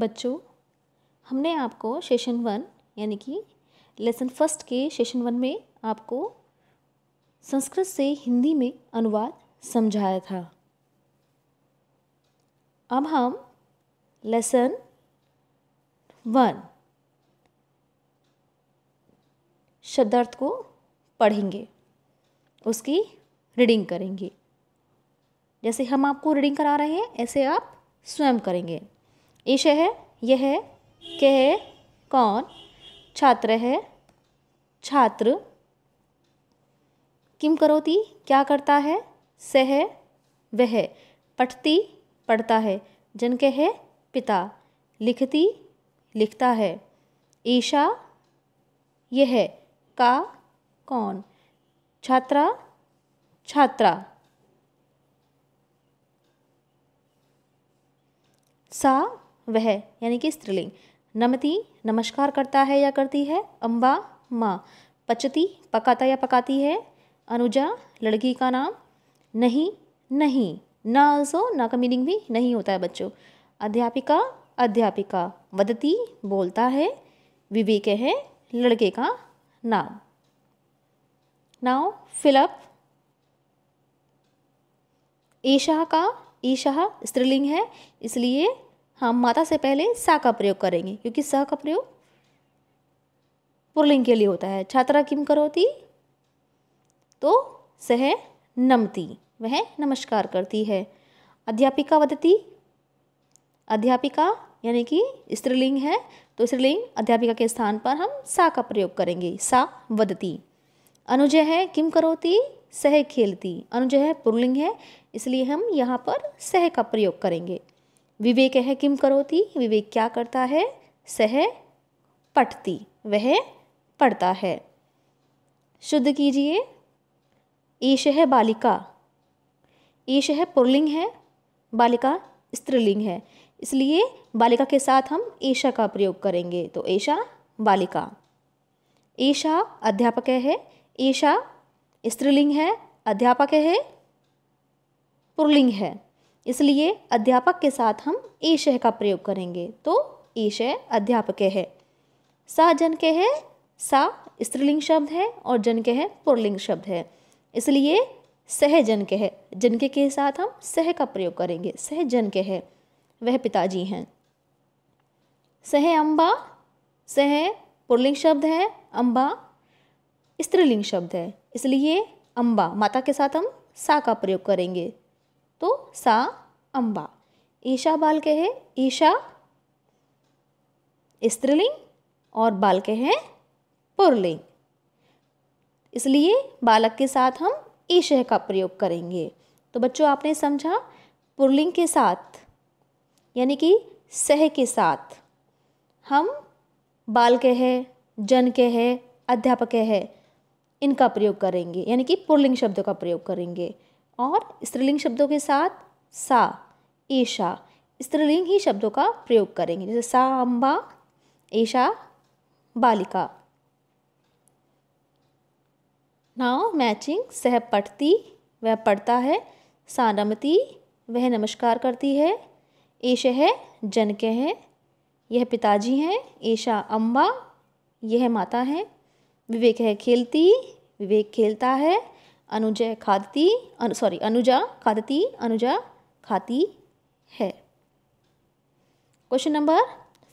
बच्चों हमने आपको सेशन वन यानी कि लेसन फर्स्ट के सेशन वन में आपको संस्कृत से हिंदी में अनुवाद समझाया था अब हम लेसन वन शब्दार्थ को पढ़ेंगे उसकी रीडिंग करेंगे जैसे हम आपको रीडिंग करा रहे हैं ऐसे आप स्वयं करेंगे ईश है यह के है कौन छात्र है छात्र किम करोती क्या करता है सह वह पढ़ती पढ़ता है जन के है पिता लिखती लिखता है ईशा यह का कौन छात्रा छात्रा सा वह यानी कि स्त्रीलिंग नमति नमस्कार करता है या करती है अम्बा माँ पचती पकाता या पकाती है अनुजा लड़की का नाम नहीं नहीं ना आल्सो ना का मीनिंग भी नहीं होता है बच्चों अध्यापिका अध्यापिका वदती बोलता है विवेक है लड़के का नाम नाव फिलअप ईशा का ईशा स्त्रीलिंग है इसलिए हम हाँ, माता से पहले सा का प्रयोग करेंगे क्योंकि सह का प्रयोग पुरलिंग के लिए होता है छात्रा किम करोती तो सह नमती वह नमस्कार करती है अध्यापिका वदती अध्यापिका यानी कि स्त्रीलिंग है तो स्त्रीलिंग अध्यापिका के स्थान पर हम सा का प्रयोग करेंगे सा वदती अनुजय है किम करोती सह खेलती अनुजय है पुरलिंग है इसलिए हम यहाँ पर सह का प्रयोग करेंगे विवेक है किम करोति विवेक क्या करता है सह पठती वह पढ़ता है शुद्ध कीजिए ईश है बालिका ईश है पुरलिंग है बालिका स्त्रीलिंग है इसलिए बालिका के साथ हम ईशा का प्रयोग करेंगे तो ईशा बालिका ईशा अध्यापक है ईशा स्त्रीलिंग है अध्यापक है पुरलिंग है इसलिए अध्यापक के साथ हम ईशय का प्रयोग करेंगे तो ईशय अध्यापक है सा जन के है सा स्त्रीलिंग शब्द है और जन के है पुरलिंग शब्द है इसलिए सह जन के है जनके के साथ हम सह का प्रयोग करेंगे सह जन के है वह पिताजी हैं सह अम्बा सह पुरलिंग शब्द है अम्बा स्त्रीलिंग शब्द है इसलिए अम्बा माता के साथ हम सा का प्रयोग करेंगे तो सा अम्बा ईशा बाल के है ईशा स्त्रीलिंग और बाल के हैं पुरलिंग इसलिए बालक के साथ हम ईशह का प्रयोग करेंगे तो बच्चों आपने समझा पुरलिंग के साथ यानी कि सह के साथ हम बाल के है जन के है अध्यापक है इनका प्रयोग करेंगे यानी कि पुरलिंग शब्द का प्रयोग करेंगे और स्त्रीलिंग शब्दों के साथ सा ईशा स्त्रीलिंग ही शब्दों का प्रयोग करेंगे जैसे सा अम्बा ईशा बालिका नाव मैचिंग सह पढ़ती वह पढ़ता है सा नमती वह नमस्कार करती है ऐश है जनके हैं यह पिताजी हैं ऐशा अम्बा यह माता हैं विवेक है खेलती विवेक खेलता है अनुजय खादती अनु, सॉरी अनुजा खादती अनुजा खाती है क्वेश्चन नंबर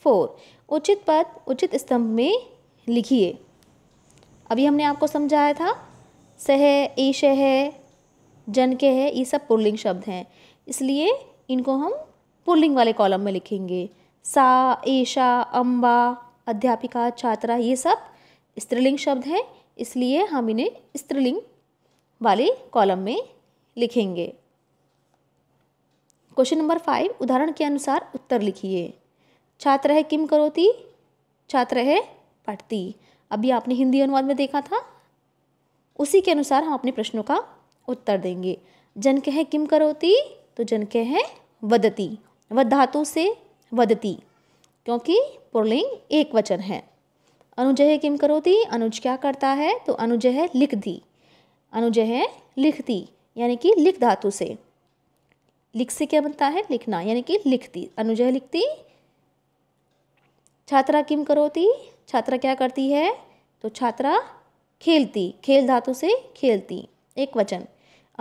फोर उचित पद उचित स्तंभ में लिखिए अभी हमने आपको समझाया था सह ईश है जन के है ये सब पुल्लिंग शब्द हैं इसलिए इनको हम पुल्लिंग वाले कॉलम में लिखेंगे सा ईशा अम्बा अध्यापिका छात्रा ये सब स्त्रीलिंग शब्द हैं इसलिए हम इन्हें स्त्रीलिंग वाले कॉलम में लिखेंगे क्वेश्चन नंबर फाइव उदाहरण के अनुसार उत्तर लिखिए छात्र है किम करोती छात्र है पढ़ती अभी आपने हिंदी अनुवाद में देखा था उसी के अनुसार हम अपने प्रश्नों का उत्तर देंगे जन कह है किम करोती तो जन के है वदती व धातु से वदती क्योंकि पुरलिंग एक वचन है अनुजय किम करोती अनुज क्या करता है तो अनुजय लिख दी अनुज है लिखती यानी कि लिख धातु से लिख से क्या बनता है लिखना यानी कि लिखती अनुजय लिखती छात्रा किम करोती छात्रा क्या करती है तो छात्रा खेलती खेल धातु से खेलती एक वचन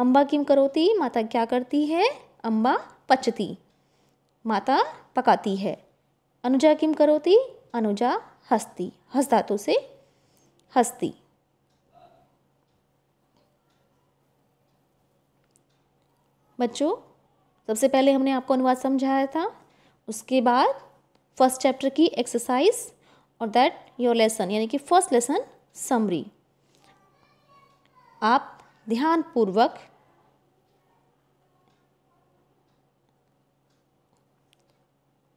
अम्बा किम करोती माता क्या करती है अम्बा पचती माता पकाती है अनुजा किम करोती अनुजा हस्ती हस धातु से हस्ती बच्चों सबसे पहले हमने आपको अनुवाद समझाया था उसके बाद फर्स्ट चैप्टर की एक्सरसाइज और दैट योर लेसन यानी कि फर्स्ट लेसन समरी आप ध्यानपूर्वक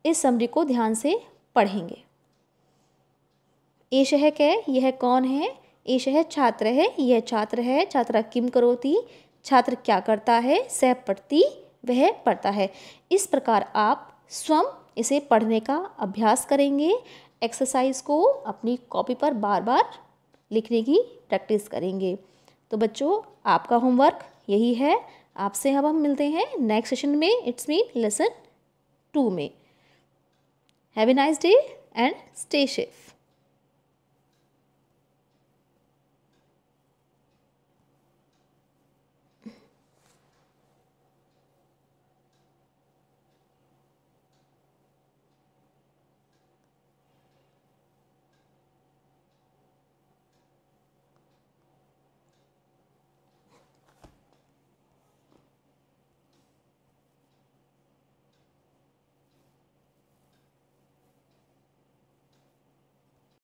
इस समरी को ध्यान से पढ़ेंगे ए शहक है यह कौन है ए शह छात्र है यह छात्र है छात्रा किम करोती छात्र क्या करता है सह पढ़ती वह पढ़ता है इस प्रकार आप स्वयं इसे पढ़ने का अभ्यास करेंगे एक्सरसाइज को अपनी कॉपी पर बार बार लिखने की प्रैक्टिस करेंगे तो बच्चों आपका होमवर्क यही है आपसे अब हम मिलते हैं नेक्स्ट सेशन में इट्स मीन लेसन टू में have a nice day and stay safe